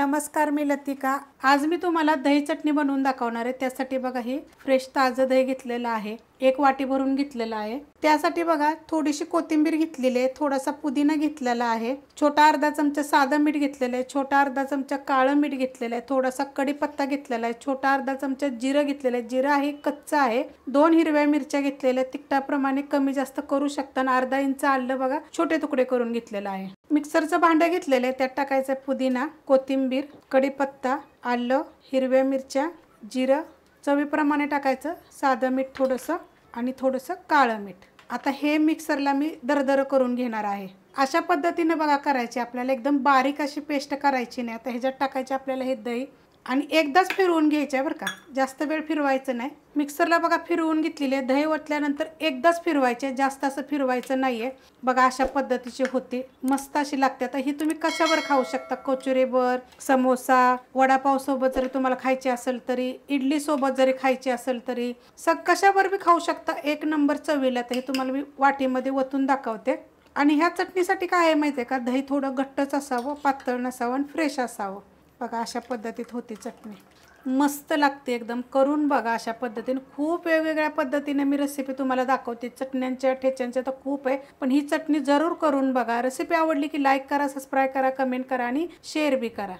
नमस्कार मी लतिका आज मी तुम्हाला दही चटणी बनवून दाखवणार आहे त्यासाठी बघा हे फ्रेश ताजं दही घेतलेलं आहे एक वाटी भरून घेतलेलं आहे त्यासाठी बघा थोडीशी कोथिंबीर घेतलेली आहे थोडासा पुदिना घेतलेला आहे छोटा अर्धा चमचा साधं मीठ घेतलेलं आहे छोटा अर्धा चमचा काळं मीठ घेतलेलं आहे थोडासा कढीपत्ता घेतलेला आहे छोटा अर्धा चमचा जिरं घेतलेलं आहे जिरं आहे कच्चा आहे दोन हिरव्या मिरच्या घेतलेल्या तिखटाप्रमाणे कमी जास्त करू शकता अर्धा इंच आलं बघा छोटे तुकडे करून घेतलेलं आहे मिक्सरचं भांडं घेतलेलं आहे त्यात टाकायचं पुदिना कोथिंबीर कढीपत्ता आलं हिरव्या मिरच्या जिरं चवीप्रमाणे टाकायचं साधं मीठ थोडंसं आणि थोडंसं काळं मीठ आता हे मिक्सरला मी दरदर करून घेणार आहे अशा पद्धतीनं बघा करायची आपल्याला एकदम बारीक अशी पेस्ट करायची नाही आता ह्याच्यात टाकायची आपल्याला हे दही आणि एकदाच फिरवून घ्यायचं आहे बरं का जास्त वेळ फिरवायचं नाही मिक्सरला बघा फिरवून घेतलेली आहे दही ओतल्यानंतर एकदाच फिरवायचे जास्त असं फिरवायचं नाही आहे बघा अशा पद्धतीची होती मस्त अशी लागते आता ही तुम्ही कशावर खाऊ शकता कचोरीवर समोसा वडापावसोबत जरी तुम्हाला खायची असेल तरी इडलीसोबत जरी खायची असेल तरी सग कशावर बी खाऊ शकता एक नंबर चवीला तर हे तुम्हाला मी वाटीमध्ये ओतून दाखवते आणि ह्या चटणीसाठी काय आहे माहिती आहे का दही थोडं घट्टच असावं पातळ नसावं आणि फ्रेश असावं बघा अशा पद्धतीत होती चटणी मस्त लागते एकदम करून बघा अशा पद्धतीने खूप वेगवेगळ्या पद्धतीने मी रेसिपी तुम्हाला दाखवते चटण्यांच्या ठेच्यांच्या तर खूप आहे पण ही चटणी जरूर करून बघा रेसिपी आवडली की लाईक करा सबस्क्राईब करा कमेंट करा आणि शेअर बी करा